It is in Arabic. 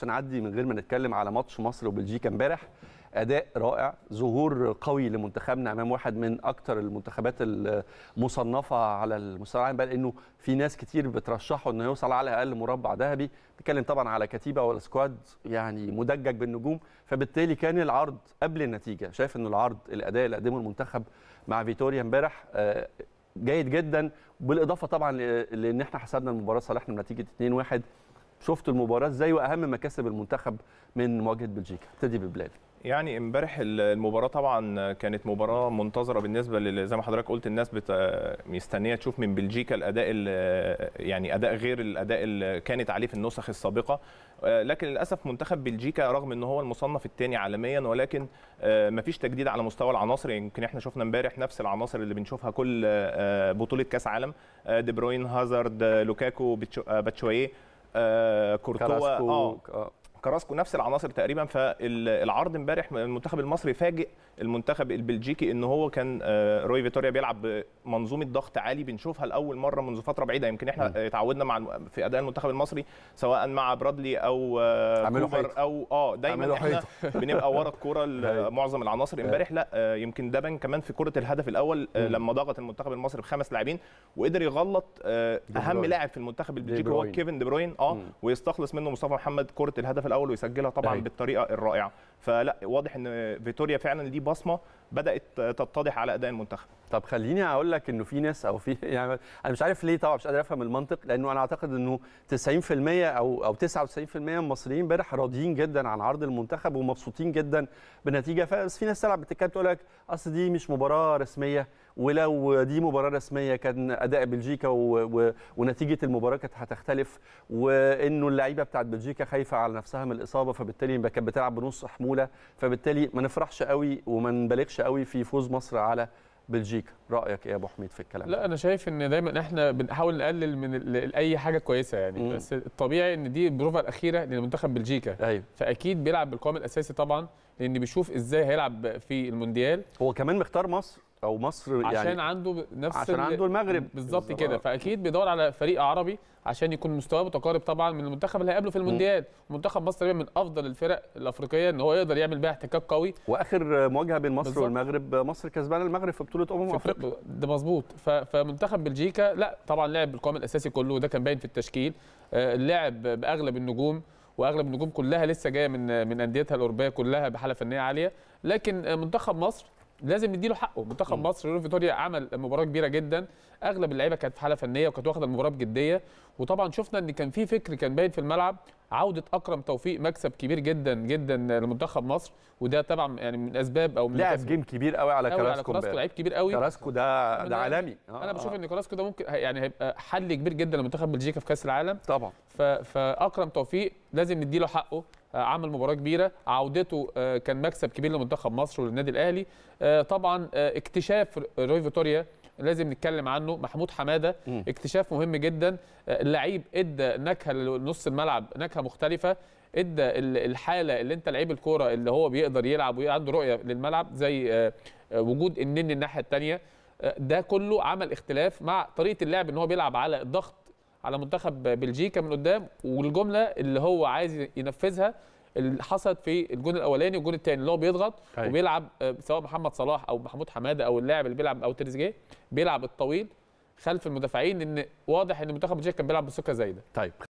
عشان اعدي من غير ما نتكلم على ماتش مصر وبلجيكا امبارح اداء رائع ظهور قوي لمنتخبنا امام واحد من اكثر المنتخبات المصنفه على المستوى العالمي بل انه في ناس كتير بترشحه انه يوصل على الاقل مربع ذهبي بتكلم طبعا على كتيبه والسكواد يعني مدجج بالنجوم فبالتالي كان العرض قبل النتيجه شايف انه العرض الاداء اللي قدمه المنتخب مع فيتوريا امبارح آه، جيد جدا بالاضافه طبعا لان احنا حسبنا المباراه صالحنا بنتيجه 2-1 شفت المباراه ازاي واهم مكاسب المنتخب من مواجهه بلجيكا ابتدي ببلاد يعني امبارح المباراه طبعا كانت مباراه منتظره بالنسبه زي ما حضرتك قلت الناس بت... مستنيه تشوف من بلجيكا الاداء ال... يعني اداء غير الاداء اللي كانت عليه في النسخ السابقه آه، لكن للاسف منتخب بلجيكا رغم ان هو المصنف الثاني عالميا ولكن آه، مفيش تجديد على مستوى العناصر يمكن احنا شفنا امبارح نفس العناصر اللي بنشوفها كل آه، بطوله كاس عالم دي بروين هازارد لوكاكو باتشوايه آه، كورتوا اه, آه. كراسكو نفس العناصر تقريبا فالعرض امبارح المنتخب المصري فاجئ المنتخب البلجيكي ان هو كان آه، روي فيتوريا بيلعب بمنظومه ضغط عالي بنشوفها لاول مره منذ فتره بعيده يمكن احنا اتعودنا مع في اداء المنتخب المصري سواء مع برادلي او آه، كوبر او اه دايما احنا بنبقى ورا الكوره معظم العناصر امبارح لا آه، يمكن ده بان كمان في كره الهدف الاول لما ضغط المنتخب المصري بخمس لاعبين وقدر يغلط اهم لاعب في المنتخب البلجيكي هو كيفن دي بروين اه ويستخلص منه مصطفى محمد كره الهدف الاول ويسجلها طبعا أي. أيوه. بالطريقه الرائعه فلا واضح ان فيتوريا فعلا دي بصمه بدات تتضح على اداء المنتخب طب خليني اقول لك انه في ناس او في يعني انا مش عارف ليه طبعا مش قادر افهم المنطق لانه انا اعتقد انه 90% او او 99% من المصريين امبارح راضيين جدا عن عرض المنتخب ومبسوطين جدا بالنتيجه بس في ناس تلعب بتتكلم تقول لك اصل دي مش مباراه رسميه ولو دي مباراه رسميه كان اداء بلجيكا و... و... ونتيجه المباراه كانت هتختلف وانه اللعيبه بتاعت بلجيكا خايفه على نفسها سهم الاصابه فبالتالي كانت بتلعب بنص حموله فبالتالي ما نفرحش قوي وما نبالغش قوي في فوز مصر على بلجيكا رايك ايه يا ابو حميد في الكلام لا انا شايف ان دايما احنا بنحاول نقلل من اي حاجه كويسه يعني مم. بس الطبيعي ان دي البروفه الاخيره لمنتخب بلجيكا أيوه. فاكيد بيلعب بالقوام الاساسي طبعا لان بيشوف ازاي هيلعب في المونديال هو كمان مختار مصر او مصر يعني عشان عنده نفس عشان عنده المغرب بالظبط كده فاكيد بيدور على فريق عربي عشان يكون مستواه متقارب طبعا من المنتخب اللي هيقابله في المونديال منتخب مصر من افضل الفرق الافريقيه ان هو يقدر يعمل بيها احتكاك قوي واخر مواجهه بين مصر بالزبط. والمغرب مصر كسبانه المغرب في بطوله امم افريقيا ده مظبوط فمنتخب بلجيكا لا طبعا لعب بالقوام الاساسي كله وده كان باين في التشكيل آه، لعب باغلب النجوم واغلب النجوم كلها لسه جايه من من انديتها الاوروبيه كلها بحاله فنيه عاليه لكن منتخب مصر لازم نديله حقه منتخب مصر يورو فيتوريا عمل مباراه كبيره جدا اغلب اللعيبه كانت في حاله فنيه وكانت واخده المباراه بجديه وطبعا شفنا ان كان في فكر كان باين في الملعب عوده اكرم توفيق مكسب كبير جدا جدا لمنتخب مصر وده طبعا يعني من اسباب او من لعب جيم كبير قوي على كراسكو كراسكو لعيب كبير قوي كراسكو ده ده عالمي آه انا بشوف آه. ان كراسكو ده ممكن يعني هيبقى حل كبير جدا لمنتخب بلجيكا في كاس العالم طبعا فاكرم توفيق لازم نديله حقه آه، عمل مباراه كبيره عودته آه، كان مكسب كبير لمنتخب مصر وللنادي الاهلي آه، طبعا اكتشاف روي فيتوريا لازم نتكلم عنه محمود حماده م. اكتشاف مهم جدا آه، اللعيب ادى نكهه لنص الملعب نكهه مختلفه ادى الحاله اللي انت لعيب الكوره اللي هو بيقدر يلعب وعنده رؤيه للملعب زي آه، آه، وجود النني الناحيه الثانيه ده كله عمل اختلاف مع طريقه اللعب ان هو بيلعب على الضغط على منتخب بلجيكا من قدام والجمله اللي هو عايز ينفذها اللي حصلت في الجون الاولاني والجون الثاني اللي هو بيضغط أيوة. وبيلعب آه، سواء محمد صلاح او محمود حماده او اللاعب اللي بيلعب او تريزيجيه بيلعب الطويل خلف المدافعين ان واضح ان منتخب الجزائر كان بيلعب بسكه زايده طيب